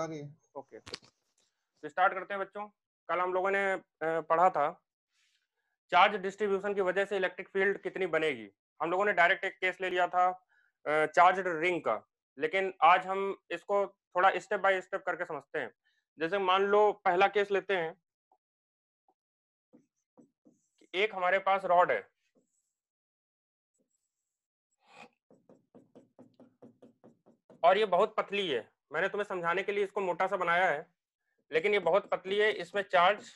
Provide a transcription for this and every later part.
आ रही ओके तो स्टार्ट करते हैं बच्चों कल हम लोगों ने पढ़ा था चार्ज डिस्ट्रीब्यूशन की वजह से इलेक्ट्रिक फील्ड कितनी बनेगी हम लोगों ने डायरेक्ट एक केस ले लिया था चार्ज रिंग का लेकिन आज हम इसको थोड़ा स्टेप बाय स्टेप करके समझते हैं जैसे मान लो पहला केस लेते हैं एक हमारे पास रॉड है और ये बहुत पतली है मैंने तुम्हें समझाने के लिए इसको मोटा सा बनाया है लेकिन ये बहुत पतली है इसमें चार्ज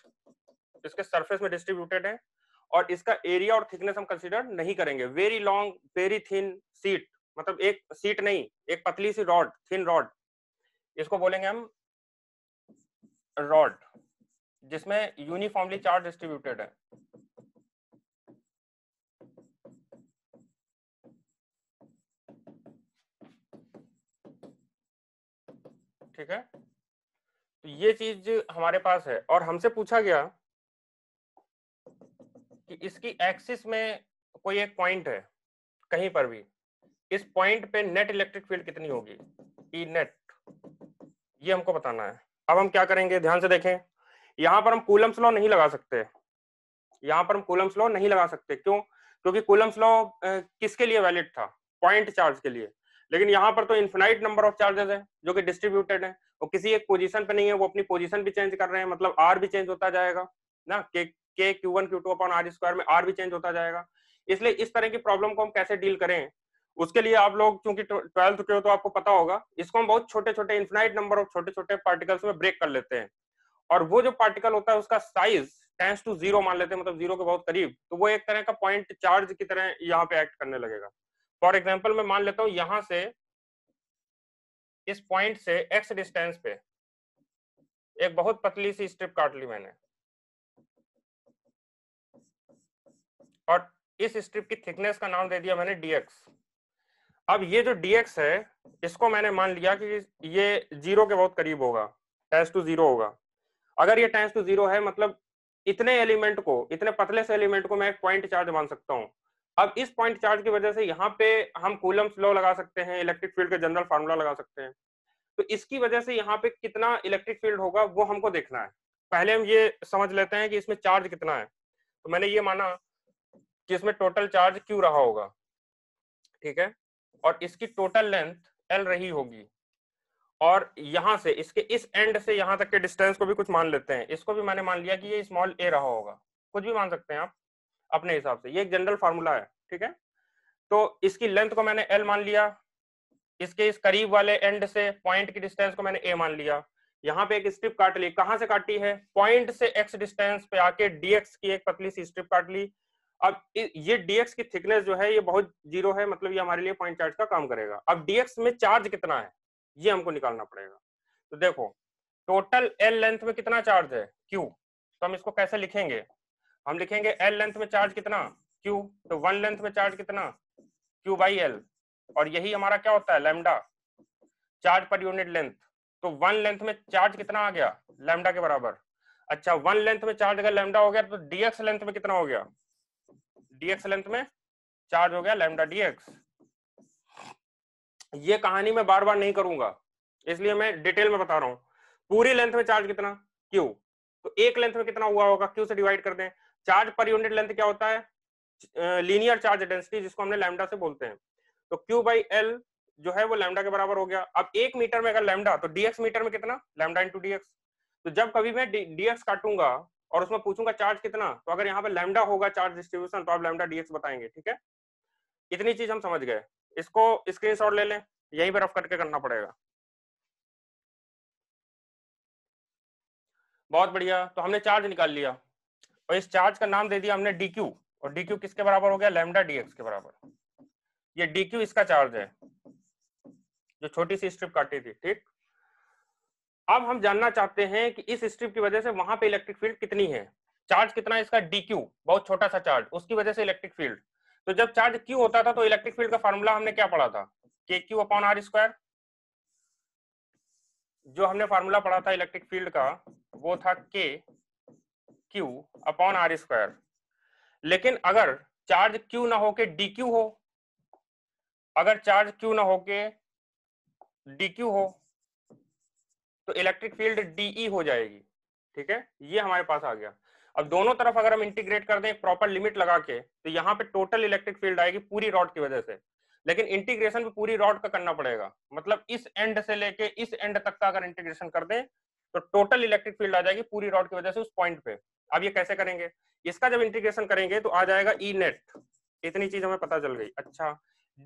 इसके सरफेस में डिस्ट्रीब्यूटेड है और इसका एरिया और थिकनेस हम कंसिडर नहीं करेंगे very long very thin seat मतलब एक सीट नहीं एक पतली सी रॉड थिन रॉड इसको बोलेंगे हम रॉड जिसमें यूनिफॉर्मली चार्ज डिस्ट्रीब्यूटेड है ठीक है तो ये चीज हमारे पास है और हमसे पूछा गया कि इसकी एक्सिस में कोई एक पॉइंट है कहीं पर भी इस पॉइंट पे नेट इलेक्ट्रिक फील्ड कितनी होगी ई नेट ये हमको बताना है अब हम क्या करेंगे ध्यान से देखें यहां पर हम कूलम्स लॉ नहीं लगा सकते यहां पर हम कूलम्स लॉ नहीं लगा सकते क्यों क्योंकि कूलम्स लॉ किसके लिए वैलिड था पॉइंट चार्ज के लिए लेकिन यहाँ पर तो इन्फिनाइट नंबर ऑफ चार्जेस है जो कि डिस्ट्रीब्यूटेड है वो किसी एक पोजिशन पे नहीं है वो अपनी पोजिशन भी चेंज कर रहे हैं मतलब आर भी चेंज होता जाएगा ना के के Q one Q two upon are square में आर भी चेंज होता जाएगा इसलिए इस तरह की प्रॉब्लम को हम कैसे डील करें उसके लिए आप लोग क्योंकि ट्वेल्थ के हो तो आपको पता होगा इसको हम बहुत छोटे छोटे इन्फिनाइट नंबर ऑफ छोटे छोटे पार्टिकल्स में ब्रेक कर लेते हैं और वो जो पार्टिकल होता है उसका साइज टेंस टू जीरो मान लेते हैं मतलब जीरो के बहुत करीब तो वो एक तरह का पॉइंट चार्ज की तरह यहाँ पे एक्ट करने लगेगा फॉर एग्जाम्पल मैं मान लेता हूं यहां से इस पॉइंट से एक्स डिस्टेंस पे एक बहुत पतली सी स्ट्रिप काट ली मैंने और इस स्ट्रिप की थिकनेस का नाम दे दिया मैंने डीएक्स अब ये जो डीएक्स है इसको मैंने मान लिया कि ये जीरो के बहुत करीब होगा टेंस टू जीरो होगा अगर ये टेंस टू जीरो है मतलब इतने एलिमेंट को इतने पतले से एलिमेंट को मैं एक पॉइंट चार्ज मान सकता हूँ अब इस पॉइंट चार्ज की वजह से यहाँ पे हम कूलम्स लॉ लगा सकते हैं इलेक्ट्रिक फील्ड का जनरल फार्मूला लगा सकते हैं तो इसकी वजह से यहाँ पे कितना इलेक्ट्रिक फील्ड होगा वो हमको देखना है पहले हम ये समझ लेते हैं कि इसमें चार्ज कितना है तो मैंने ये माना कि इसमें टोटल चार्ज क्यू रहा होगा ठीक है और इसकी टोटल लेंथ एल रही होगी और यहां से इसके इस एंड से यहां तक के डिस्टेंस को भी कुछ मान लेते हैं इसको भी मैंने मान लिया कि ये स्मॉल ए रहा होगा कुछ भी मान सकते हैं आप अपने हिसाब से ये एक जनरल फार्मूला है ठीक है तो इसकी लेंथ को मैंने एल मान लिया इसके इस करीब वाले एंड से पॉइंट की डिस्टेंस को मैंने ए मान लिया यहाँ पे एक स्ट्रिप काट ली कहाँ से काटी है पॉइंट से एक्स डिस्टेंस पे आके डीएक्स की एक पतली सी स्ट्रिप काट ली अब ये डीएक्स की थिकनेस जो है ये बहुत जीरो है मतलब ये हमारे लिए पॉइंट चार्ज का काम करेगा अब डीएक्स में चार्ज कितना है ये हमको निकालना पड़ेगा तो देखो टोटल एल लेंथ में कितना चार्ज है क्यू तो हम इसको कैसे लिखेंगे हम लिखेंगे एल लेंथ में चार्ज कितना क्यू तो वन लेंथ में चार्ज कितना क्यू बाई एल और यही हमारा क्या होता है lambda charge per unit length तो वन लेंथ में चार्ज कितना आ गया लेमडा के बराबर अच्छा वन लेंथ में चार्ज अगर लेमडा हो गया तो डीएक्स लेंथ में कितना हो गया डीएक्स लेंथ में चार्ज हो गया लेमडा डीएक्स ये कहानी मैं बार बार नहीं करूंगा इसलिए मैं डिटेल में बता रहा हूं पूरी लेंथ में चार्ज कितना क्यू तो एक लेंथ में कितना हुआ होगा क्यू से डिवाइड कर दें चार्ज पर यूनिट लेंथ क्या होता है लीनियर चार्ज डेंसिटी जिसको हमने लैमडा से बोलते हैं तो क्यू बाई एल जो है वो लैमडा के बराबर हो गया अब एक मीटर में अगर लैमडा तो डीएक्स मीटर में कितना लैमडा इंटू डीएक्स तो जब कभी मैं डीएक्स काटूंगा और उसमें पूछूंगा चार्ज कितना तो अगर यहाँ पे लैमडा होगा चार्ज डिस्ट्रीब्यूशन तो आप लैमडा डीएक्स बताएंगे ठीक है इतनी चीज हम समझ गए इसको शॉट ले लें यहीं पर रफ करके करना पड़ेगा बहुत बढ़िया तो हमने चार्ज निकाल लिया और इस चार्ज का नाम दे दिया हमने डी क्यू और डी क्यू किसके बराबर हो गया लेमडा डीएक्स के बराबर ये डी क्यू इसका चार्ज है जो छोटी सी स्ट्रिप काटी थी ठीक अब हम जानना चाहते हैं कि इस स्ट्रिप की वजह से वहां पे इलेक्ट्रिक फील्ड कितनी है चार्ज कितना है इसका डी क्यू बहुत छोटा सा चार्ज उसकी वजह से इलेक्ट्रिक फील्ड तो जब चार्ज क्यू होता था तो इलेक्ट्रिक फील्ड का फॉर्मूला हमने क्या पढ़ा था के क्यू अपॉन आर स्क्वायर जो हमने फॉर्मूला पढ़ा था इलेक्ट्रिक फील्ड का वो था के क्यू अपॉन आर स्क्वायर लेकिन अगर चार्ज क्यू ना होके डी क्यू हो अगर चार्ज क्यू ना होके डी क्यू हो तो इलेक्ट्रिक फील्ड डीई हो जाएगी ठीक है ये हमारे पास आ गया अब दोनों तरफ अगर हम इंटीग्रेट कर दें प्रॉपर लिमिट लगा के तो यहाँ पे टोटल इलेक्ट्रिक फील्ड आएगी पूरी रॉड की वजह से लेकिन इंटीग्रेशन भी पूरी रॉड का करना पड़ेगा मतलब इस एंड से लेके इस एंड तक का अगर इंटीग्रेशन कर दें तो टोटल इलेक्ट्रिक फील्ड आ जाएगी पूरी रॉड की वजह से उस पॉइंट पे अब ये कैसे करेंगे इसका जब इंटीग्रेशन करेंगे तो आ जाएगा ई e नेट इतनी चीज हमें पता चल गई अच्छा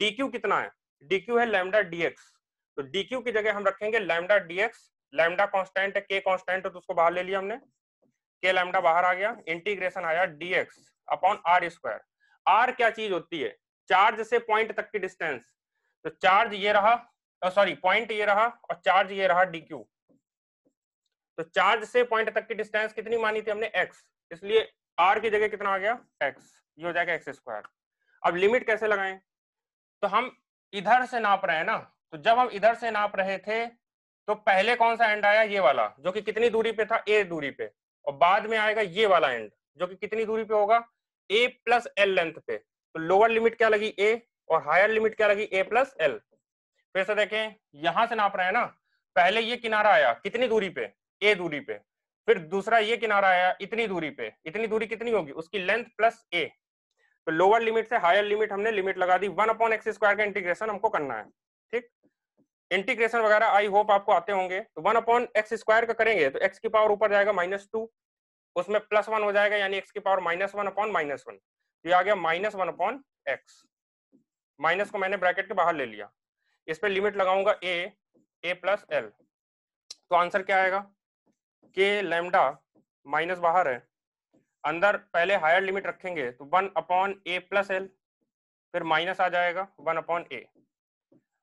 डी क्यू कितना है डी क्यू है लेमडा डीएक्स तो डी क्यू की जगह हम रखेंगे लेमडा डीएक्स लैमडा कॉन्स्टेंट है के कॉन्स्टेंट है तो उसको बाहर ले लिया हमने के लैमडा बाहर आ गया इंटीग्रेशन आया D X upon are square R क्या चीज होती है चार्ज से पॉइंट तक की डिस्टेंस तो चार्ज ये रहा सॉरी पॉइंट ये रहा और चार्ज ये रहा डी क्यू तो चार्ज से पॉइंट तक की डिस्टेंस कितनी मानी थी हमने एक्स इसलिए आर की जगह कितना आ गया एक्स ये हो जाएगा एक्स स्क्वायर अब लिमिट कैसे लगाए तो हम इधर से नाप रहे हैं ना तो जब हम इधर से नाप रहे थे तो पहले कौन सा एंड आया ये वाला जो कि कितनी दूरी पे था ए दूरी पे और बाद में आएगा ये वाला एंड जो कि कितनी दूरी पे होगा ए प्लस एल लेंथ पे तो लोअर लिमिट क्या लगी ए और हायर लिमिट क्या लगी ए प्लस एल फिर से देखें यहां से नाप रहे हैं ना पहले ये किनारा आया कितनी दूरी पे ए दूरी पे फिर दूसरा ये किनारा आया इतनी दूरी पे इतनी दूरी कितनी होगी उसकी लेंथ प्लस ए तो लोअर लिमिट से हायर लिमिट हमने लिमिट लगा दी वन अपॉन एक्स स्क्वायर का इंटीग्रेशन हमको करना है ठीक इंटीग्रेशन वगैरह आई होप आपको आते होंगे तो वन अपॉन एक्स स्क्वायर का करेंगे तो एक्स की पावर ऊपर जाएगा माइनस टू उसमें प्लस वन हो जाएगा यानी एक्स की power minus one upon minus one ये आ गया minus one upon X minus को मैंने ब्रैकेट के बाहर ले लिया इस पर लिमिट लगाऊंगा ए ए प्लस एल तो आंसर क्या आएगा के लेमडा माइनस बाहर है अंदर पहले हायर लिमिट रखेंगे तो one upon A plus L फिर माइनस आ जाएगा वन अपॉन ए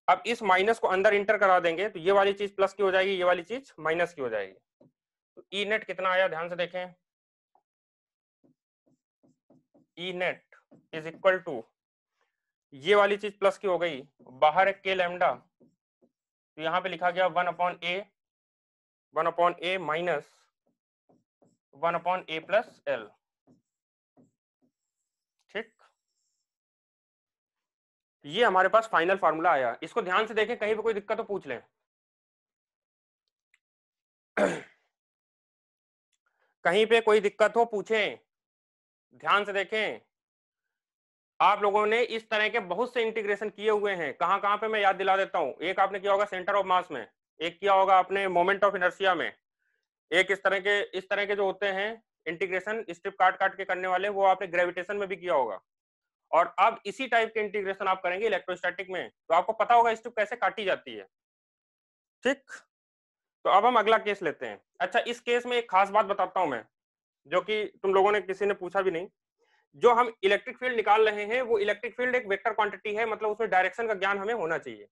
अब इस माइनस को अंदर इंटर करा देंगे तो ये वाली चीज प्लस की हो जाएगी ये वाली चीज माइनस की हो जाएगी तो ई e नेट कितना आया ध्यान से देखें E net is equal to ये वाली चीज प्लस की हो गई बाहर है के लेमडा तो यहां पे लिखा गया one upon A one upon A minus one upon A plus L ठीक ये हमारे पास फाइनल फॉर्मूला आया इसको ध्यान से देखें कहीं पे कोई दिक्कत हो पूछ लें कहीं पे कोई दिक्कत हो पूछें ध्यान से देखें आप लोगों ने इस तरह के बहुत से इंटीग्रेशन किए हुए हैं कहां कहां पे मैं याद दिला देता हूं एक आपने किया होगा सेंटर ऑफ मास में एक किया होगा आपने मोमेंट ऑफ इनर्सिया में एक इस तरह के इस तरह के जो होते हैं इंटीग्रेशन स्ट्रिप काट काट के करने वाले वो आपने ग्रेविटेशन में भी किया होगा और अब इसी टाइप के इंटीग्रेशन आप करेंगे इलेक्ट्रोस्टैटिक में तो आपको पता होगा स्ट्रिप कैसे काटी जाती है ठीक तो अब हम अगला केस लेते हैं अच्छा इस केस में एक खास बात बताता हूं मैं जो कि तुम लोगों ने किसी ने पूछा भी नहीं जो हम इलेक्ट्रिक फील्ड निकाल रहे हैं वो इलेक्ट्रिक फील्ड एक वेक्टर क्वांटिटी है मतलब उसमें डायरेक्शन का ज्ञान हमें होना चाहिए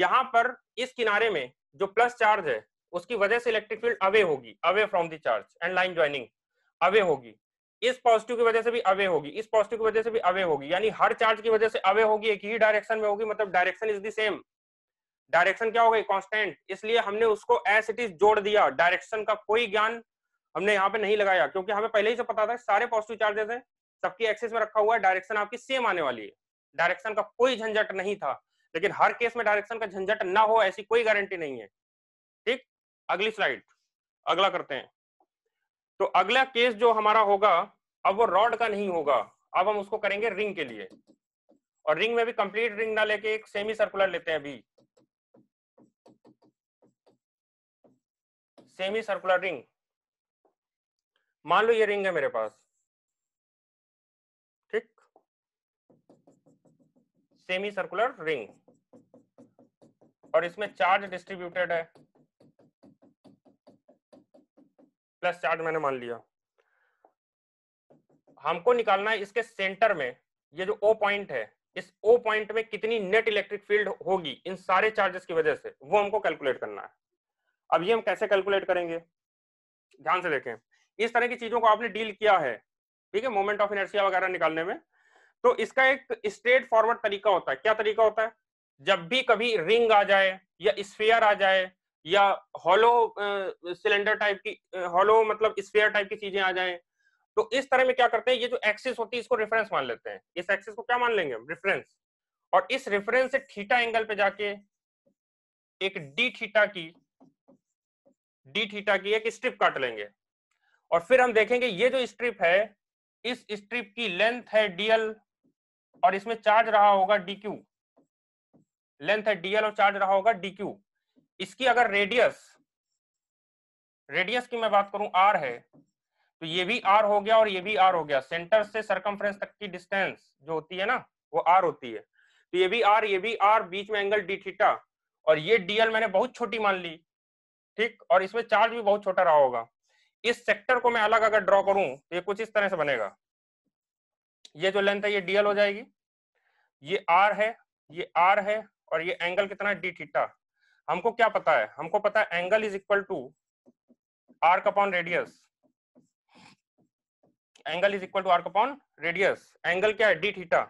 यहां पर इस किनारे में जो प्लस चार्ज है उसकी वजह से इलेक्ट्रिक फील्ड अवे होगी away from the charge and line joining away होगी इस पॉजिटिव की वजह से भी अवे होगी इस पॉजिटिव की वजह से भी अवे होगी यानी हर चार्ज की वजह से अवे होगी एक ही डायरेक्शन में होगी मतलब direction is the same direction क्या होगा कांस्टेंट इसलिए हमने उसको एस इट इज जोड़ दिया डायरेक्शन का कोई ज्ञान हमने यहाँ पे नहीं लगाया क्योंकि हमें पहले ही से पता था सारे पॉजिटिव चार्जेस हैं सबकी एक्सिस में रखा हुआ है डायरेक्शन आपकी सेम आने वाली है डायरेक्शन का कोई झंझट नहीं था लेकिन हर केस में डायरेक्शन का झंझट ना हो ऐसी कोई गारंटी नहीं है ठीक अगली स्लाइड अगला करते हैं तो अगला केस जो हमारा होगा अब वो रॉड का नहीं होगा अब हम उसको करेंगे रिंग के लिए और रिंग में भी कंप्लीट रिंग ना लेके एक सेमी सर्कुलर लेते हैं अभी सेमी सर्कुलर रिंग मान लो ये रिंग है मेरे पास ठीक सेमी सर्कुलर रिंग और इसमें चार्ज डिस्ट्रीब्यूटेड है प्लस चार्ज मैंने मान लिया हमको निकालना है इसके सेंटर में ये जो ओ पॉइंट है इस ओ पॉइंट में कितनी नेट इलेक्ट्रिक फील्ड होगी इन सारे चार्जेस की वजह से वो हमको कैलकुलेट करना है अब ये हम कैसे कैलकुलेट करेंगे ध्यान से देखें इस तरह की चीजों को आपने डील किया है ठीक है मोमेंट ऑफ इनर्सिया वगैरह निकालने में तो इसका एक स्ट्रेट फॉरवर्ड तरीका होता है क्या तरीका होता है जब भी कभी रिंग आ जाए या स्फीयर आ जाए या हॉलो सिलेंडर टाइप की हॉलो मतलब स्फीयर टाइप की चीजें आ जाए तो इस तरह में क्या करते हैं ये जो एक्सिस होती है इसको रेफरेंस मान लेते हैं इस एक्सिस को क्या मान लेंगे हम रेफरेंस और इस रेफरेंस से थीटा एंगल पे जाके एक डी थीटा की डी थीटा की एक स्ट्रिप काट लेंगे और फिर हम देखेंगे ये जो स्ट्रिप है इस स्ट्रिप की लेंथ है डीएल और इसमें चार्ज रहा होगा डी क्यू लेंथ है डीएल और चार्ज रहा होगा क्यू इसकी अगर रेडियस रेडियस की मैं बात करूं आर है तो ये भी आर हो गया और ये भी आर हो गया सेंटर से सरकमफ्रेंस तक की डिस्टेंस जो होती है ना वो आर होती है तो ये भी आर ये भी आर बीच में एंगल डी थीटा और ये डीएल मैंने बहुत छोटी मान ली ठीक और इसमें चार्ज भी बहुत छोटा रहा होगा इस सेक्टर को मैं अलग अगर ड्रॉ करूं तो ये कुछ इस तरह से बनेगा ये जो लेंथ है ये डीएल हो जाएगी ये आर है ये आर है और ये एंगल कितना डी थीटा हमको क्या पता है हमको पता है angle is equal to arc upon radius angle is equal to arc upon radius angle क्या है डी थीटा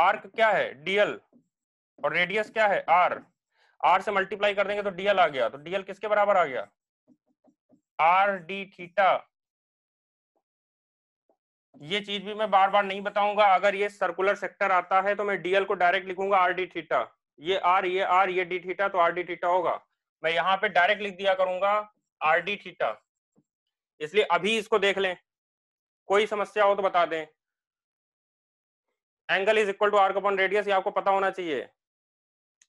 आर्क क्या है डीएल और रेडियस क्या है आर आर से मल्टीप्लाई कर देंगे तो डीएल आ गया तो डीएल किसके बराबर आ गया आर डी थीटा ये चीज भी मैं बार बार नहीं बताऊंगा अगर ये सर्कुलर सेक्टर आता है तो मैं डीएल को डायरेक्ट लिखूंगा आर डी थीटा ये आर ये आर ये डी थीटा तो आर डी थीटा होगा मैं यहाँ पे डायरेक्ट लिख दिया करूंगा आर डी थीटा इसलिए अभी इसको देख लें कोई समस्या हो तो बता दें angle is equal to arc upon radius ये आपको पता होना चाहिए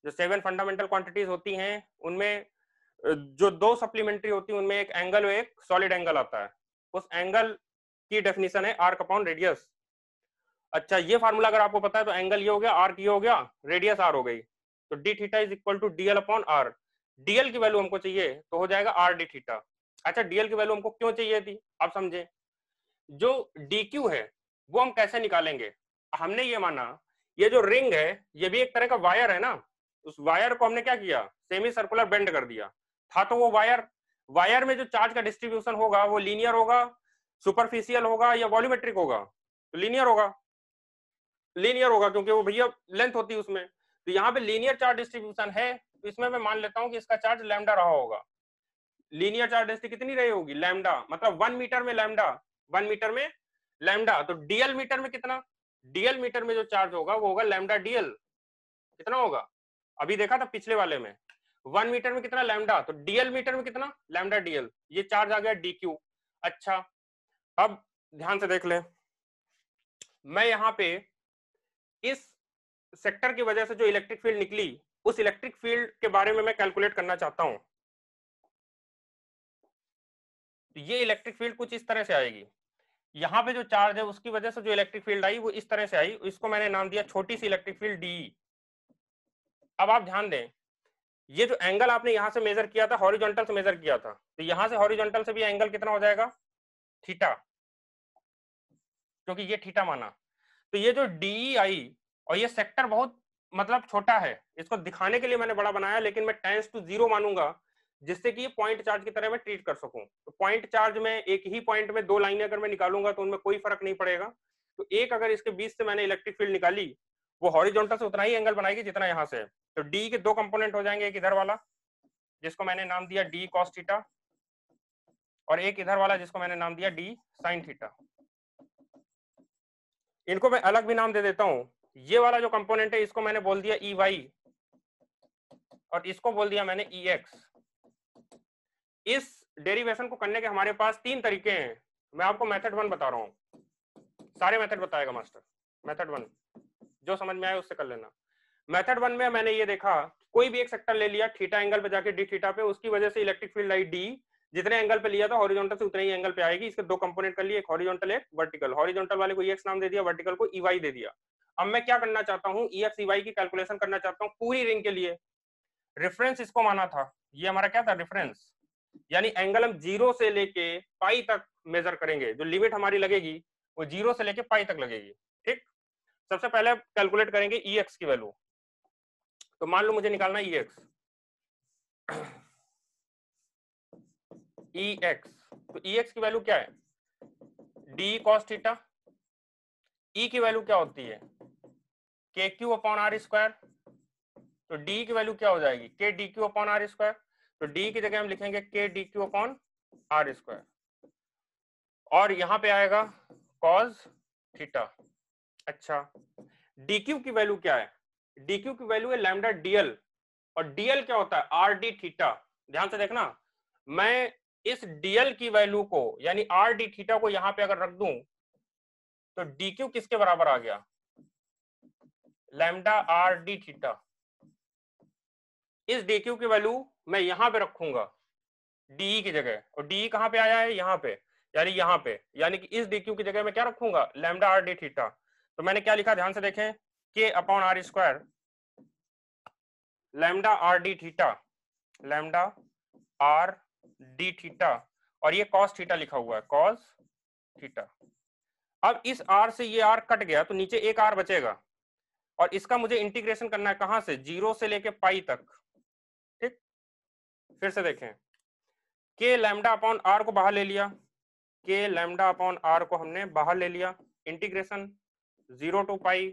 जो सेवन फंडामेंटल क्वांटिटीज होती हैं उनमें जो दो सप्लीमेंट्री होती है उनमें एक एंगल और एक सॉलिड एंगल आता है उस एंगल की डेफिनेशन है आर्क अपॉन रेडियस अच्छा ये फार्मूला अगर आपको पता है तो एंगल ये हो गया आर्क ये हो गया रेडियस आर हो गई तो d theta is equal to dl upon r dl की वैल्यू हमको चाहिए तो हो जाएगा आर डी थीटा अच्छा डीएल की वैल्यू हमको क्यों चाहिए थी आप समझे जो डी क्यू है वो हम कैसे निकालेंगे हमने ये माना ये जो रिंग है ये भी एक तरह का वायर है ना उस वायर को हमने क्या किया सेमी सर्कुलर बेंड कर दिया था तो वो वायर वायर में जो चार्ज का डिस्ट्रीब्यूशन होगा वो लीनियर होगा सुपरफिशियल होगा या वॉल्यूमेट्रिक होगा तो लीनियर होगा लीनियर होगा क्योंकि वो भैया लेंथ होती है उसमें तो यहाँ पे लीनियर चार्ज डिस्ट्रीब्यूशन है तो इसमें मैं मान लेता हूँ कि इसका चार्ज लैमडा रहा होगा लीनियर चार्ज डेंसिटी कितनी रही होगी लैमडा मतलब वन मीटर में लैमडा वन मीटर में लैमडा तो डीएल मीटर में कितना डीएल मीटर में जो चार्ज होगा वो होगा लैमडा डीएल कितना होगा अभी देखा था पिछले वाले में वन मीटर में कितना लैमडा तो डीएल मीटर में कितना लैमडा डीएल ये चार्ज आ गया डी अच्छा अब ध्यान से देख लें मैं यहां पे इस सेक्टर की वजह से जो इलेक्ट्रिक फील्ड निकली उस इलेक्ट्रिक फील्ड के बारे में मैं कैलकुलेट करना चाहता हूं तो ये इलेक्ट्रिक फील्ड कुछ इस तरह से आएगी यहाँ पे जो चार्ज है उसकी वजह से जो इलेक्ट्रिक फील्ड आई वो इस तरह से आई इसको मैंने नाम दिया छोटी सी इलेक्ट्रिक फील्ड डी अब आप ध्यान दें ये जो एंगल आपने यहां से मेजर किया था हॉरिजॉन्टल से मेजर किया था तो यहां से हॉरिजॉन्टल से भी एंगल कितना हो जाएगा थीटा क्योंकि ये थीटा माना तो ये जो डी आई e और ये सेक्टर बहुत मतलब छोटा है इसको दिखाने के लिए मैंने बड़ा बनाया लेकिन मैं टेंस टू जीरो मानूंगा जिससे कि ये पॉइंट चार्ज की तरह मैं ट्रीट कर सकूं तो पॉइंट चार्ज में एक ही पॉइंट में दो लाइनें अगर मैं निकालूंगा तो उनमें कोई फर्क नहीं पड़ेगा तो एक अगर इसके बीच से मैंने इलेक्ट्रिक फील्ड निकाली वो हॉरिजॉन्टल से उतना ही एंगल बनाएगी जितना यहाँ से तो डी e के दो कंपोनेंट हो जाएंगे एक इधर वाला जिसको मैंने नाम दिया डी कॉस्टिटा e और एक इधर वाला जिसको मैंने नाम दिया डी साइन थीटा इनको मैं अलग भी नाम दे देता हूं ये वाला जो कंपोनेंट है इसको मैंने बोल दिया ई e वाई और इसको बोल दिया मैंने ई e एक्स इस डेरिवेशन को करने के हमारे पास तीन तरीके हैं मैं आपको मेथड वन बता रहा हूँ सारे मेथड बताएगा मास्टर मेथड वन जो समझ में आए उससे कर लेना मेथड वन में मैंने ये देखा कोई भी एक सेक्टर ले लिया थीटा एंगल पे जाके डी थीटा पे उसकी वजह से इलेक्ट्रिक फील्ड आई डी जितने एंगल पे लिया था हॉरिजॉन्टल से उतने ही एंगल पे आएगी इसके दो कंपोनेंट कर लिए एक हॉरिजॉन्टल एक वर्टिकल हॉरिजॉन्टल वाले को एक्स नाम दे दिया वर्टिकल को ईवाई दे दिया अब मैं क्या करना चाहता हूँ ई एक्स ईवाई की कैलकुलेशन करना चाहता हूँ पूरी रिंग के लिए रेफरेंस इसको माना था ये हमारा क्या था रेफरेंस यानी एंगल हम जीरो से लेके पाई तक मेजर करेंगे जो लिमिट हमारी लगेगी वो जीरो से लेके पाई तक लगेगी ठीक सबसे पहले कैलकुलेट करेंगे ई एक्स की वैल्यू तो मान लो मुझे निकालना e x e e x तो ई e एक्स की वैल्यू क्या है डी कॉस थीटा ई की वैल्यू क्या होती है k q upon are square तो डी की वैल्यू क्या हो जाएगी k d q upon are square तो डी की जगह हम लिखेंगे k d q upon are square और यहां पे आएगा कॉज थीटा अच्छा डी क्यू की वैल्यू क्या है डी क्यू की वैल्यू है लैमडा डीएल और डीएल क्या होता है आर डी थीटा ध्यान से देखना मैं इस डीएल की वैल्यू को यानी आर डी थीटा को यहां पे अगर रख दूं तो डी क्यू किसके बराबर आ गया लैमडा आर डी थीटा इस डी क्यू की वैल्यू मैं यहां पे रखूंगा डी की जगह और डी कहां पे आया है यहां पे यानी यहां पे यानी कि इस डी क्यू की जगह मैं क्या रखूंगा लैमडा आर डी थीटा तो मैंने क्या लिखा ध्यान से देखें k upon are square lambda r d theta lambda r d theta और ये कॉस थीटा लिखा हुआ है कॉस थीटा अब इस आर से ये आर कट गया तो नीचे एक आर बचेगा और इसका मुझे इंटीग्रेशन करना है कहां से जीरो से लेके पाई तक ठीक फिर से देखें के लैमडा अपॉन आर को बाहर ले लिया के लैमडा अपॉन आर को हमने बाहर ले लिया integration zero to pi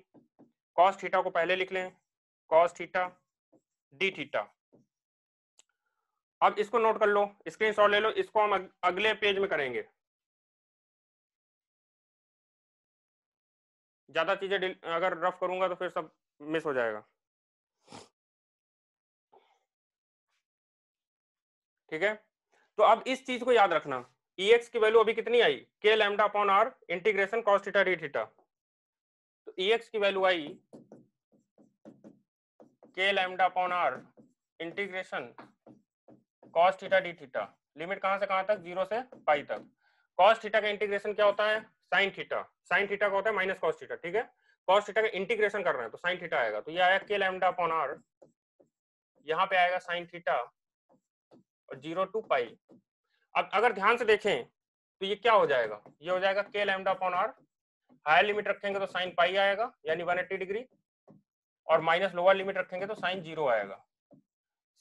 cos theta को पहले लिख लें कॉस थीटा डी थीटा अब इसको नोट कर लो शॉट ले लो इसको हम अगले पेज में करेंगे ज्यादा चीजें अगर रफ करूंगा तो फिर सब मिस हो जाएगा ठीक है तो अब इस चीज को याद रखना ई एक्स की वैल्यू अभी कितनी आई k lambda upon r integration cos theta d theta तो ई एक्स की वैल्यू आई k lambda upon r integration cos theta d theta limit कहां से कहां तक जीरो से पाई तक कॉस थीटा का इंटीग्रेशन क्या होता है साइन थीटा साइन थीटा का होता है माइनस कॉस थीटा ठीक है कॉस थीटा का इंटीग्रेशन करना है तो साइन थीटा आएगा तो ये आया के लैमडा अपॉन आर यहाँ पे आएगा साइन थीटा और जीरो टू पाई अब अगर ध्यान से देखें तो ये क्या हो जाएगा ये हो जाएगा के lambda upon r higher limit रखेंगे तो साइन पाई आएगा यानी 180 डिग्री और माइनस लोअर लिमिट रखेंगे तो साइन जीरो आएगा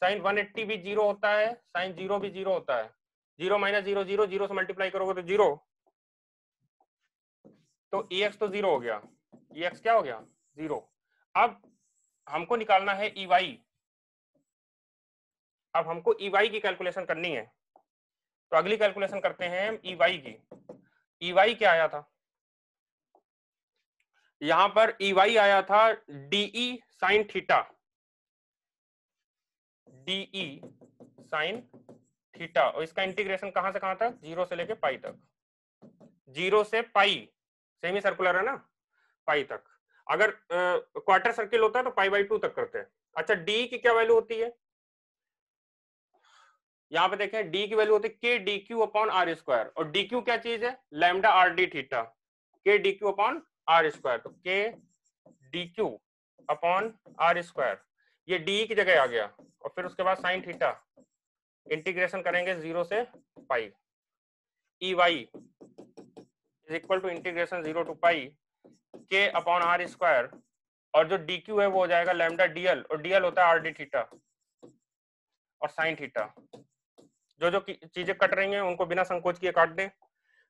साइन 180 भी जीरो होता है साइन जीरो भी जीरो होता है zero minus zero zero zero से मल्टीप्लाई करोगे तो जीरो तो ई e एक्स तो जीरो हो गया ई e एक्स क्या हो गया जीरो अब हमको निकालना है ई e वाई अब हमको ई वाई की कैलकुलेशन करनी है तो अगली कैलकुलेशन करते हैं हम ई वाई की ई वाई क्या आया था यहां पर ई वाई आया था de sine theta de sine theta और इसका इंटीग्रेशन कहां से कहां तक जीरो से लेके पाई तक जीरो से पाई सेमी सर्कुलर है ना पाई तक अगर क्वार्टर सर्किल होता है तो पाई बाई टू तक करते हैं अच्छा डी e की क्या वैल्यू होती है यहां पे देखें डी e की वैल्यू होती है k d q upon are square और डी क्यू क्या चीज है lambda r d theta k d q upon are square तो k d q upon are square ये डी की जगह आ गया और फिर उसके बाद साइन थीटा इंटीग्रेशन करेंगे जीरो से pi e y is equal to integration zero to pi k upon are square और जो डी क्यू है वो हो जाएगा लेमडा डीएल और डीएल होता है आर डी थीटा और साइन थीटा जो जो चीजें कट रही हैं उनको बिना संकोच किए काट दें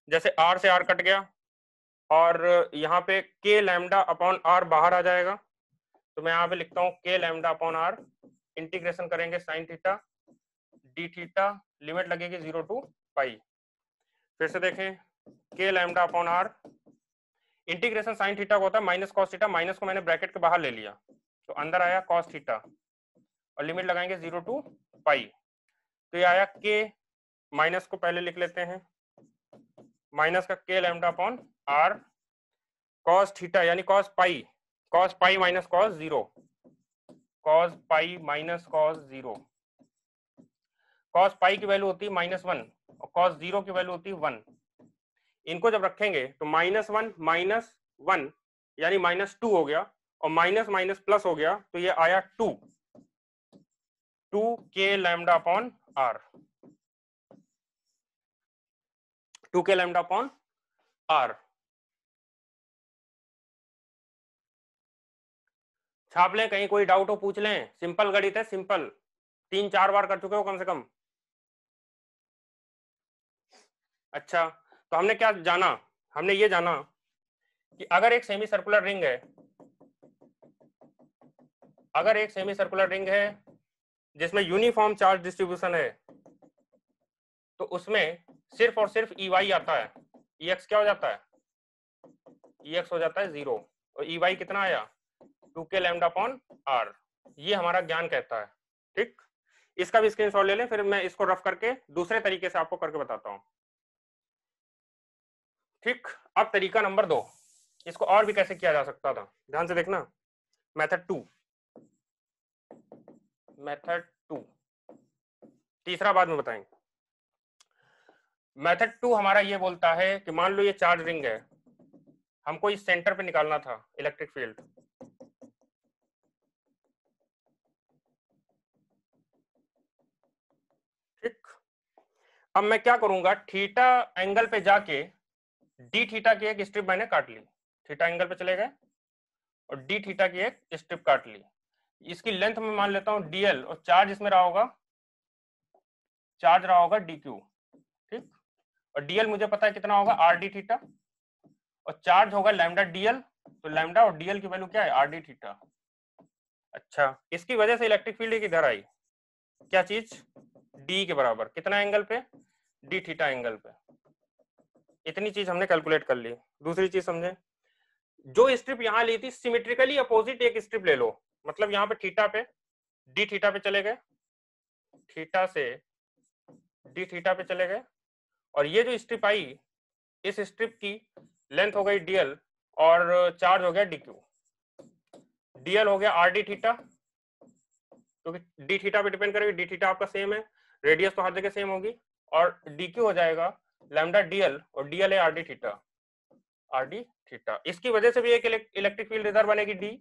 जैसे आर से आर कट गया और यहाँ पे के लैमडा अपॉन आर बाहर आ जाएगा तो मैं यहाँ पे लिखता हूँ k lambda upon r integration करेंगे sine theta d theta limit लगेगी जीरो टू पाई फिर से देखें k lambda upon r integration sine theta को होता है माइनस कॉस थीटा माइनस को मैंने ब्रैकेट के बाहर ले लिया तो अंदर आया कॉस थीटा और लिमिट लगाएंगे जीरो टू पाई तो ये आया के माइनस को पहले लिख लेते हैं माइनस का k lambda upon r cos theta यानी cos pi cos pi minus cos zero cos pi minus cos zero cos pi की वैल्यू होती है माइनस वन और कॉस जीरो की वैल्यू होती है वन इनको जब रखेंगे तो माइनस वन माइनस वन यानी माइनस टू हो गया और माइनस माइनस प्लस हो गया तो ये आया two two k lambda upon r two k lambda upon r छाप लें कहीं कोई डाउट हो पूछ लें सिंपल गणित है सिंपल तीन चार बार कर चुके हो कम से कम अच्छा तो हमने क्या जाना हमने ये जाना कि अगर एक सेमी सर्कुलर रिंग है अगर एक सेमी सर्कुलर रिंग है जिसमें यूनिफॉर्म चार्ज डिस्ट्रीब्यूशन है तो उसमें सिर्फ और सिर्फ ई e वाई आता है ई e एक्स क्या हो जाता है ई e एक्स हो जाता है जीरो और ई वाई कितना आया टू के लेमडा अपॉन आर ये हमारा ज्ञान कहता है ठीक इसका भी स्क्रीनशॉट ले लें फिर मैं इसको रफ करके दूसरे तरीके से आपको करके बताता हूं ठीक अब तरीका नंबर दो इसको और भी कैसे किया जा सकता था ध्यान से देखना मेथड टू मेथड टू तीसरा बाद में बताएंगे मेथड टू हमारा ये बोलता है कि मान लो ये चार्ज रिंग है हमको इस सेंटर पे निकालना था इलेक्ट्रिक फील्ड अब मैं क्या करूंगा थीटा एंगल पे जाके डी थीटा की एक स्ट्रिप मैंने काट ली थीटा एंगल पे चले गए और डी थीटा की एक स्ट्रिप काट ली इसकी लेंथ में मान लेता हूं डीएल और चार्ज इसमें रहा होगा चार्ज रहा होगा डी क्यू ठीक और डीएल मुझे पता है कितना होगा आर डी थीटा और चार्ज होगा लैमडा डीएल तो लैमडा और डीएल की वैल्यू क्या है आर डी थीटा अच्छा इसकी वजह से इलेक्ट्रिक फील्ड एक इधर आई क्या चीज डी के बराबर कितना एंगल पे डी थीटा एंगल पे इतनी चीज हमने कैलकुलेट कर ली दूसरी चीज समझे जो स्ट्रिप यहाँ ली थी सिमेट्रिकली अपोजिट एक स्ट्रिप ले लो मतलब यहां पे थीटा पे डी थीटा पे चले गए थीटा से डी थीटा पे चले गए और ये जो स्ट्रिप आई इस स्ट्रिप की लेंथ हो गई डीएल और चार्ज हो गया डी क्यू डीएल हो गया आर डी थीटा क्योंकि डी थीटा पे डिपेंड करेगी डी थीटा आपका सेम है रेडियस तो हर जगह सेम होगी और dq हो जाएगा लैमडा dl और dl है rd थीटा rd थीटा इसकी वजह से भी एक इलेक्ट्रिक फील्ड इधर बनेगी d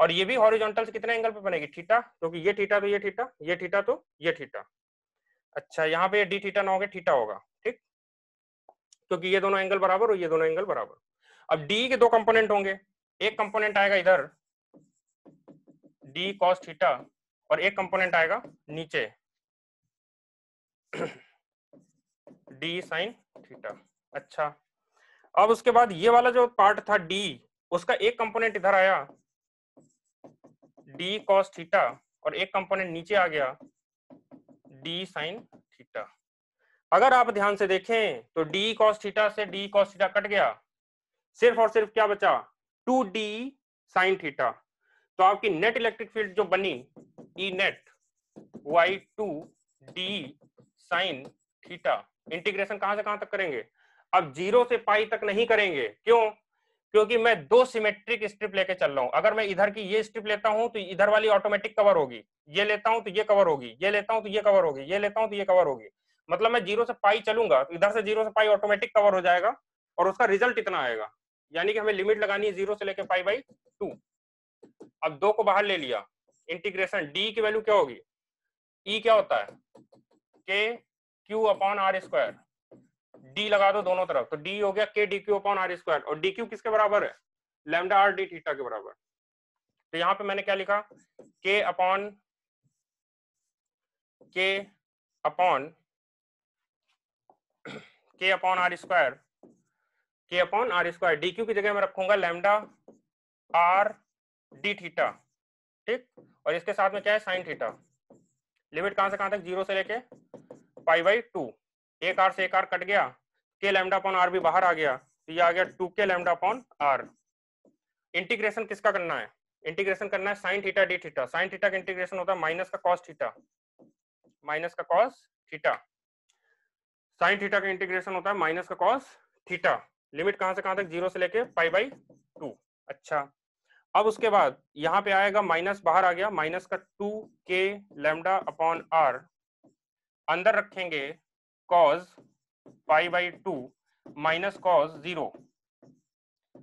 और ये भी हॉरिजॉन्टल से कितने एंगल पे बनेगी थीटा क्योंकि तो ये थीटा तो ये थीटा ये थीटा तो ये थीटा अच्छा यहाँ पे ये डी थीटा ना होगा थीटा होगा ठीक क्योंकि तो ये दोनों एंगल बराबर और ये दोनों एंगल बराबर अब डी के दो कंपोनेंट होंगे एक कंपोनेंट आएगा इधर डी कॉस थीटा और एक कंपोनेंट आएगा नीचे डी साइन थीटा अच्छा अब उसके बाद ये वाला जो पार्ट था डी उसका एक कंपोनेंट इधर आया डी कॉस थीटा और एक कंपोनेंट नीचे आ गया डी साइन थीटा अगर आप ध्यान से देखें तो डी कॉस थीटा से डी कॉस थीटा कट गया सिर्फ और सिर्फ क्या बचा टू डी साइन थीटा तो आपकी नेट इलेक्ट्रिक फील्ड जो बनी e net y two d sine theta integration कहां से कहां तक करेंगे अब जीरो से पाई तक नहीं करेंगे क्यों क्योंकि मैं दो सिमेट्रिक स्ट्रिप लेके चल रहा हूं अगर मैं इधर की ये स्ट्रिप लेता हूं तो इधर वाली ऑटोमेटिक कवर होगी ये लेता हूं तो ये कवर होगी ये लेता हूं तो ये कवर होगी ये लेता हूं तो ये कवर होगी मतलब मैं जीरो से पाई चलूंगा तो इधर से जीरो से पाई ऑटोमेटिक कवर हो जाएगा और उसका रिजल्ट इतना आएगा यानी कि हमें लिमिट लगानी है जीरो से लेकर पाई बाई टू अब दो को बाहर ले लिया इंटीग्रेशन डी की वैल्यू क्या होगी ई e क्या होता है k q upon are square d लगा दो दोनों तरफ तो डी हो गया k d q upon are square और डी क्यू किसके बराबर है लेमडा आर डी थीटा के बराबर तो यहां पे मैंने क्या लिखा के upon k upon k upon are square k upon are square d Q की जगह मैं रखूंगा लेमडा आर डी थीटा ठीक और इसके साथ में क्या है साइन थीटा लिमिट कहां से कहां तक जीरो से लेके पाई बाई टू एक आर से एक आर कट गया के लेमडा पॉन आर भी बाहर आ गया तो ये आ गया टू के लेमडा पॉन आर इंटीग्रेशन किसका करना है इंटीग्रेशन करना है sine theta d theta sine theta का इंटीग्रेशन होता है माइनस का कॉस थीटा माइनस का कॉस थीटा साइन थीटा का इंटीग्रेशन होता है माइनस का कॉस थीटा लिमिट कहां से कहां तक जीरो से लेके पाई बाई टू अच्छा अब उसके बाद यहां पे आएगा माइनस बाहर आ गया माइनस का टू के लेमडा अपॉन आर अंदर रखेंगे cos pi by two minus cos zero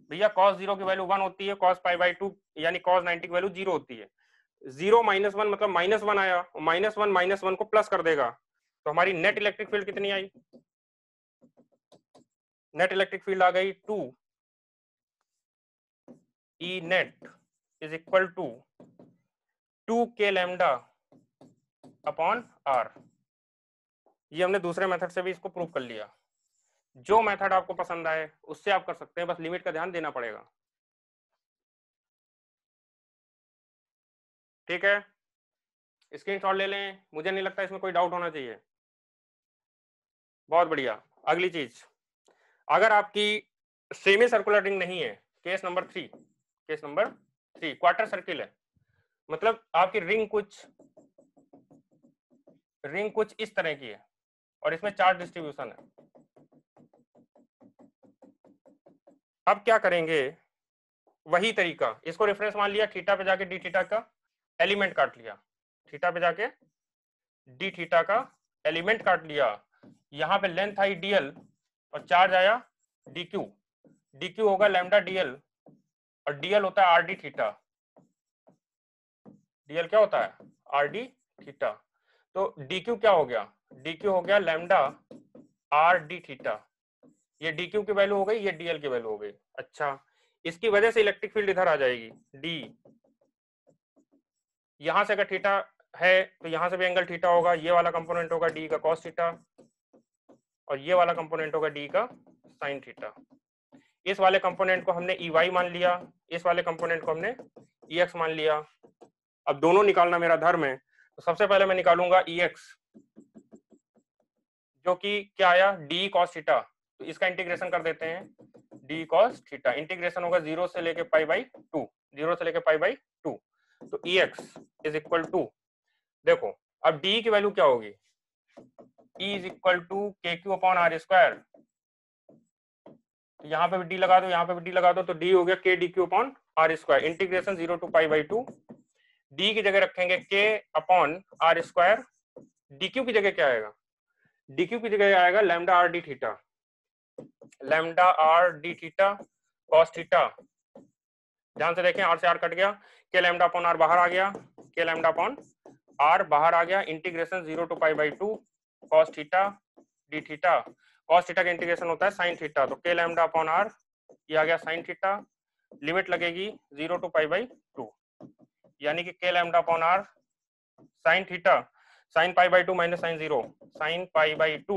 भैया कॉस जीरो की वैल्यू वन होती है कॉस पाई बाई टू यानी कॉस नाइनटी की वैल्यू जीरो होती है जीरो माइनस वन मतलब माइनस वन आया माइनस वन माइनस वन को प्लस कर देगा तो हमारी नेट इलेक्ट्रिक फील्ड कितनी आई नेट इलेक्ट्रिक फील्ड आ गई two e net is equal to two के लेमडा अपॉन आर ये हमने दूसरे मेथड से भी इसको प्रूव कर लिया जो मेथड आपको पसंद आए उससे आप कर सकते हैं बस लिमिट का ध्यान देना पड़ेगा ठीक है स्क्रीनशॉट ले लें मुझे नहीं लगता इसमें कोई डाउट होना चाहिए बहुत बढ़िया अगली चीज अगर आपकी सेमी सर्कुलर रिंग नहीं है case number three case number three quarter circle है मतलब आपकी रिंग कुछ रिंग कुछ इस तरह की है और इसमें चार्ज डिस्ट्रीब्यूशन है अब क्या करेंगे वही तरीका इसको रेफरेंस मान लिया थीटा पे जाके डी थीटा का एलिमेंट काट लिया थीटा पे जाके डी थीटा का एलिमेंट काट लिया यहां पे लेंथ आई डीएल और चार्ज आया डी क्यू डी क्यू होगा लेमडा डीएल और डीएल होता है आर डी थीटा डीएल क्या होता है आर डी थीटा तो डी क्यू क्या हो गया डी क्यू हो गया लेमडा आर डी थीटा ये डी क्यू की वैल्यू हो गई ये डीएल की वैल्यू हो गई अच्छा इसकी वजह से इलेक्ट्रिक फील्ड इधर आ जाएगी डी यहां से अगर थीटा है तो यहां से भी एंगल थीटा होगा ये वाला कंपोनेंट होगा डी का कॉस थीटा और ये वाला कंपोनेंट होगा डी का साइन थीटा इस वाले कंपोनेंट को हमने ई e वाई मान लिया इस वाले कंपोनेंट को हमने ई e एक्स मान लिया अब दोनों निकालना मेरा धर्म है तो सबसे पहले मैं निकालूंगा ई e एक्स जो कि क्या आया डी कॉस थीटा तो इसका इंटीग्रेशन कर देते हैं डी कॉस थीटा इंटीग्रेशन होगा जीरो से लेके पाई बाई टू जीरो से लेके पाई बाई टू तो e x is equal to देखो अब डी की वैल्यू क्या होगी e is equal to k q upon are square यहां पे भी डी लगा दो यहां पे भी डी लगा दो तो डी हो गया k d q upon are square integration zero to pi by two d की जगह रखेंगे k upon are square d Q की जगह क्या आएगा डी क्यू की जगह आएगा lambda r d theta lambda r d theta cos theta ध्यान से देखें आर से आर कट गया के लेमडा अपॉन आर बाहर आ गया के लेमडा अपॉन आर बाहर आ गया integration zero to pi by two cos theta d theta cos theta का इंटीग्रेशन होता है साइन थीटा तो के लेमडा अपॉन आर ये आ गया साइन थीटा लिमिट लगेगी zero to pi by two यानी कि k lambda upon r sine theta sine pi by two minus sine zero sine pi by two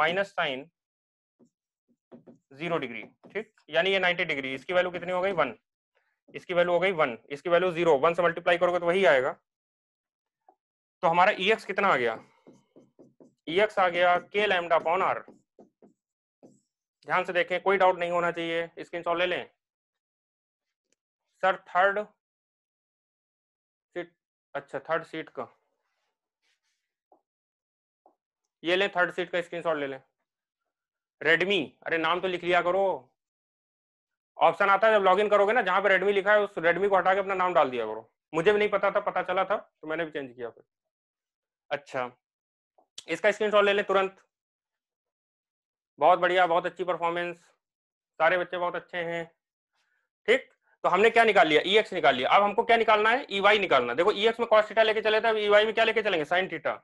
minus sine zero degree ठीक यानी ये ninety degree इसकी value कितनी हो गई वन इसकी वैल्यू हो गई वन इसकी वैल्यू जीरो वन से मल्टीप्लाई करोगे तो वही आएगा तो हमारा ई e एक्स कितना आ गया ई e एक्स आ गया के लैमडा अपॉन आर ध्यान से देखें कोई डाउट नहीं होना चाहिए स्क्रीन शॉट ले लें सर थर्ड सीट अच्छा थर्ड सीट का ये लें थर्ड सीट का स्क्रीनशॉट ले लें रेडमी अरे नाम तो लिख लिया करो ऑप्शन आता है जब लॉगिन करोगे ना जहां पे रेडमी लिखा है उस रेडमी को हटा के अपना नाम डाल दिया करो मुझे भी नहीं पता था पता चला था तो मैंने भी चेंज किया फिर अच्छा इसका स्क्रीन ले लें तुरंत बहुत बढ़िया बहुत अच्छी परफॉर्मेंस सारे बच्चे बहुत अच्छे हैं ठीक तो हमने क्या निकाल लिया ई e एक्स निकाल लिया अब हमको क्या निकालना है ई e निकालना देखो ई e एक्स में कॉस्ट लेके चले थे अब ई में क्या लेके चलेंगे साइन टीटा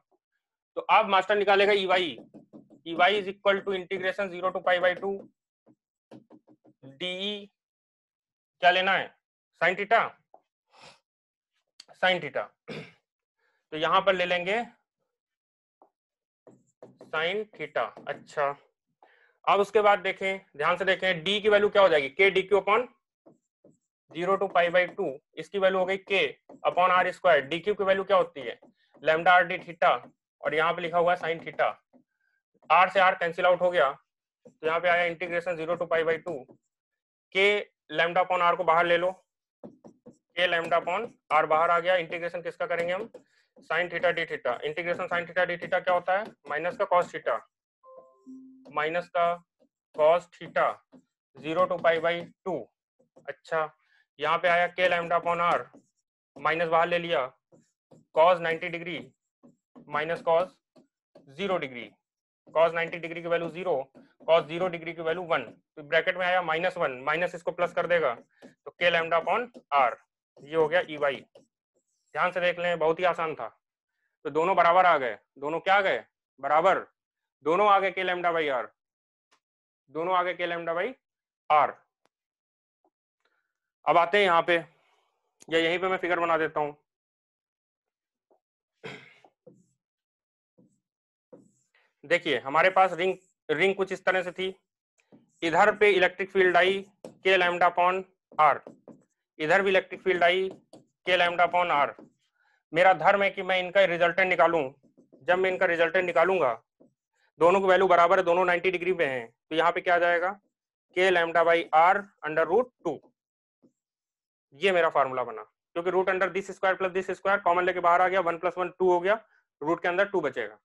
तो अब मास्टर निकालेगा e y e y is equal to integration zero to pi by two d क्या लेना है साइन टीटा साइन टीटा तो यहां पर ले लेंगे साइन थीटा अच्छा अब उसके बाद देखें ध्यान से देखें डी की वैल्यू क्या हो जाएगी k d q upon zero to pi by two इसकी वैल्यू हो गई k upon are square d Q की वैल्यू क्या होती है लेमडा आर डी थीटा और यहाँ पे लिखा हुआ है साइन थीटा आर से आर कैंसिल आउट हो गया तो यहाँ पे आया integration zero to pi by two के लेमडा पॉन आर को बाहर ले लो के लेमडा पॉन आर बाहर आ गया इंटीग्रेशन किसका करेंगे हम sine theta d theta integration sine theta d theta क्या होता है माइनस का कॉस थीटा माइनस का cos theta zero to pi by two अच्छा यहाँ पे आया के लेमडा पॉन आर माइनस बाहर ले लिया cos ninety degree minus cos zero degree cos 90 degree की value zero cos zero degree की वैल्यू वन तो ब्रैकेट में आया माइनस वन माइनस इसको प्लस कर देगा तो के लैमडा अपॉन आर ये हो गया ई वाई ध्यान से देख लें बहुत ही आसान था तो दोनों बराबर आ गए दोनों क्या गए बराबर दोनों आ गए के लैमडा बाई आर दोनों आ गए के लैमडा बाई आर अब आते हैं यहां पे या यहीं पे मैं फिगर बना देता हूं देखिए हमारे पास रिंग रिंग कुछ इस तरह से थी इधर पे electric field I k lambda pawn are इधर भी electric field I k lambda pawn are मेरा धर्म है कि मैं इनका रिजल्टेंट निकालूं जब मैं इनका रिजल्टेंट निकालूंगा दोनों की वैल्यू बराबर है दोनों 90 डिग्री पे हैं तो यहाँ पे क्या आ जाएगा के lambda by R under root two ये मेरा फार्मूला बना क्योंकि root under this square plus this square common लेके बाहर आ गया वन प्लस वन टू हो गया रूट के अंदर टू बचेगा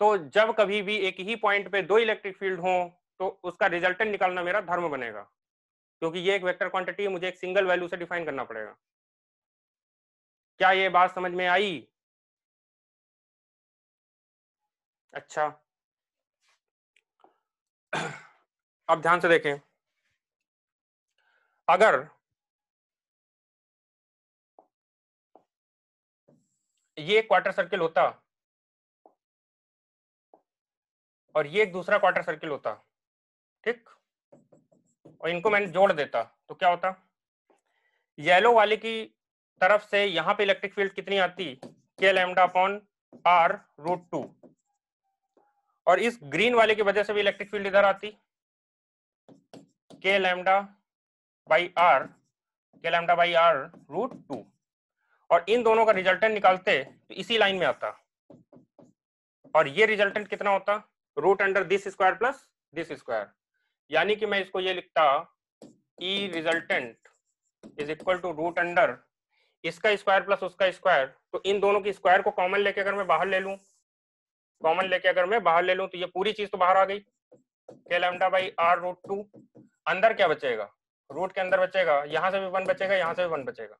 तो जब कभी भी एक ही पॉइंट पे दो इलेक्ट्रिक फील्ड हो तो उसका रिजल्टेंट निकालना मेरा धर्म बनेगा क्योंकि ये एक वेक्टर क्वांटिटी है मुझे एक सिंगल वैल्यू से डिफाइन करना पड़ेगा क्या ये बात समझ में आई अच्छा अब ध्यान से देखें अगर ये क्वार्टर सर्किल होता और ये एक दूसरा क्वार्टर सर्किल होता ठीक और इनको मैंने जोड़ देता तो क्या होता येलो वाले की तरफ से यहां पे इलेक्ट्रिक फील्ड कितनी आती K lambda upon R root two और इस ग्रीन वाले की वजह से भी इलेक्ट्रिक फील्ड इधर आती K lambda by R K lambda by R root two और इन दोनों का रिजल्टेंट निकालते तो इसी लाइन में आता और ये रिजल्टेंट कितना होता root under this square plus this square यानी कि मैं इसको ये लिखता e resultant is equal to root under इसका स्क्वायर प्लस उसका स्क्वायर तो इन दोनों की स्क्वायर को कॉमन लेके अगर मैं बाहर ले लू कॉमन लेके अगर मैं बाहर ले लू तो ये पूरी चीज तो बाहर आ गई K lambda by R root two अंदर क्या बचेगा रूट के अंदर बचेगा यहां से भी वन बचेगा यहां से भी वन बचेगा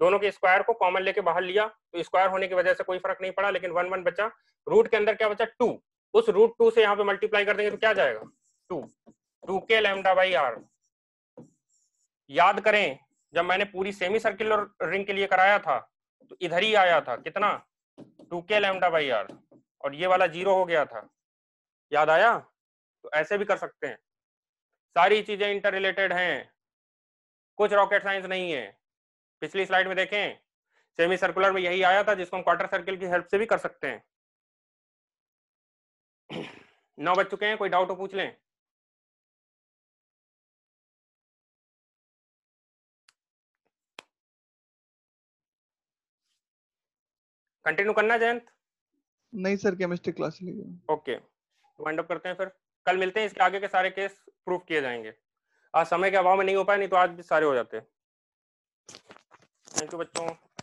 दोनों के स्क्वायर को कॉमन लेके बाहर लिया तो स्क्वायर होने की वजह से कोई फर्क नहीं पड़ा लेकिन वन वन बचा रूट के अंदर क्या बचा टू उस रूट टू से यहाँ पे मल्टीप्लाई कर देंगे तो क्या जाएगा टू टू के लेमडा बाई आर याद करें जब मैंने पूरी सेमी सर्कुलर रिंग के लिए कराया था तो इधर ही आया था कितना टू के लेमडा बाई आर और ये वाला जीरो हो गया था याद आया तो ऐसे भी कर सकते हैं सारी चीजें इंटर रिलेटेड हैं कुछ रॉकेट साइंस नहीं है पिछली स्लाइड में देखें सेमी सर्कुलर में यही आया था जिसको हम क्वार्टर सर्किल की हेल्प से भी कर सकते हैं नौ बज चुके हैं कोई डाउट हो पूछ लें कंटिन्यू करना जयंत नहीं सर केमिस्ट्री क्लास लेंगे ओके वाइंड अप करते हैं फिर कल मिलते हैं इसके आगे के सारे केस प्रूव किए जाएंगे आज समय के अभाव में नहीं हो पाए नहीं तो आज भी सारे हो जाते थैंक यू बच्चों